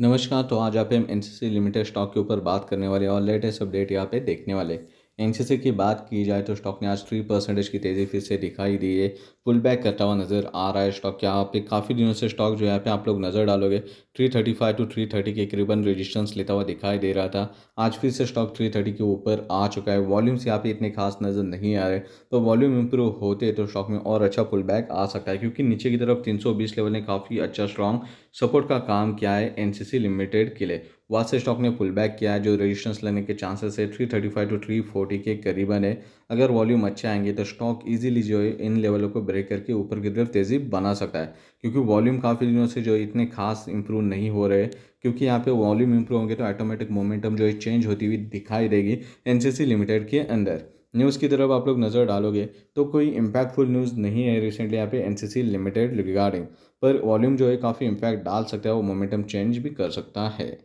नमस्कार तो आज आप एम एन लिमिटेड स्टॉक के ऊपर बात करने वाले और लेटेस्ट अपडेट यहाँ पे देखने वाले एन की बात की जाए तो स्टॉक ने आज थ्री परसेंटेज की तेज़ी फिर से दिखाई दी है पुल बैक करता हुआ नज़र आ रहा है स्टॉक यहाँ पे काफ़ी दिनों से स्टॉक जो यहाँ पे आप लोग नज़र डालोगे three thirty five two three thirty के करीबन रेजिस्टेंस लेता हुआ दिखाई दे रहा था आज फिर से स्टॉक थ्री थर्टी के ऊपर आ चुका है वॉल्यूम्स यहाँ पे इतने खास नज़र नहीं आ रहे तो वॉल्यूम इंप्रूव होते तो स्टॉक में और अच्छा पुल बैक आ सकता है क्योंकि नीचे की तरफ तीन लेवल ने काफ़ी अच्छा स्ट्रॉन्ग सपोर्ट का काम किया है एनसीसी लिमिटेड के लिए वहाँ से स्टॉक ने पुल बैक किया है जो रजिस्टेंस लेने के चांसेस है three thirty five two three forty के करीबन है अगर वॉल्यूम अच्छे आएंगे तो स्टॉक इजीली जो है इन लेवलों को ब्रेक करके ऊपर की तरफ तेज़ी बना सकता है क्योंकि वॉल्यूम काफ़ी दिनों से जो इतने खास इंप्रूव नहीं हो रहे क्योंकि यहाँ पे वॉल्यूम इंप्रूव होंगे तो ऑटोमेटिक मोमेंटम जो है चेंज होती हुई दिखाई देगी एन लिमिटेड के अंदर न्यूज़ की तरफ आप लोग नज़र डालोगे तो कोई इम्पैक्टफुल न्यूज़ नहीं है रिसेंटली यहाँ पे एनसीसी लिमिटेड रिगार्डिंग पर वॉल्यूम जो है काफ़ी इम्पैक्ट डाल सकता है वो मोमेंटम चेंज भी कर सकता है